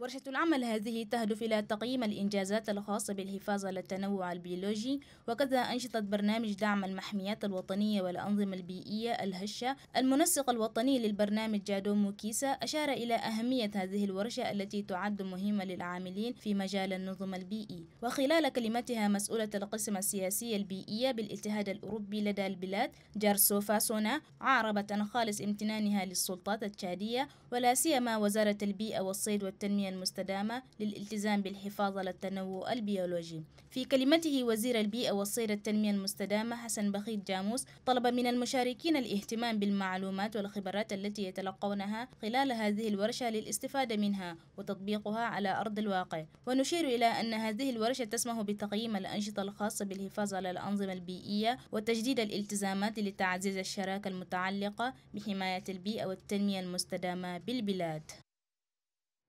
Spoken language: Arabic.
ورشة العمل هذه تهدف إلى تقييم الإنجازات الخاصة بالحفاظ على التنوع البيولوجي وكذا أنشطت برنامج دعم المحميات الوطنية والأنظمة البيئية الهشة المنسق الوطني للبرنامج جادو موكيسا أشار إلى أهمية هذه الورشة التي تعد مهمة للعاملين في مجال النظم البيئي وخلال كلمتها مسؤولة القسم السياسي البيئية بالاتحاد الأوروبي لدى البلاد جارسو فاسونا عاربت عن خالص امتنانها للسلطات التشادية ولا سيما وزارة البيئة والصيد والتنمية مستدامة للالتزام بالحفاظ على التنوع البيولوجي في كلمته وزير البيئة والصيد التنمية المستدامة حسن بخيت جاموس طلب من المشاركين الاهتمام بالمعلومات والخبرات التي يتلقونها خلال هذه الورشة للاستفادة منها وتطبيقها على أرض الواقع ونشير إلى أن هذه الورشة تسمح بتقييم الأنشطة الخاصة بالحفاظ على الأنظمة البيئية وتجديد الالتزامات لتعزيز الشراكة المتعلقة بحماية البيئة والتنمية المستدامة بالبلاد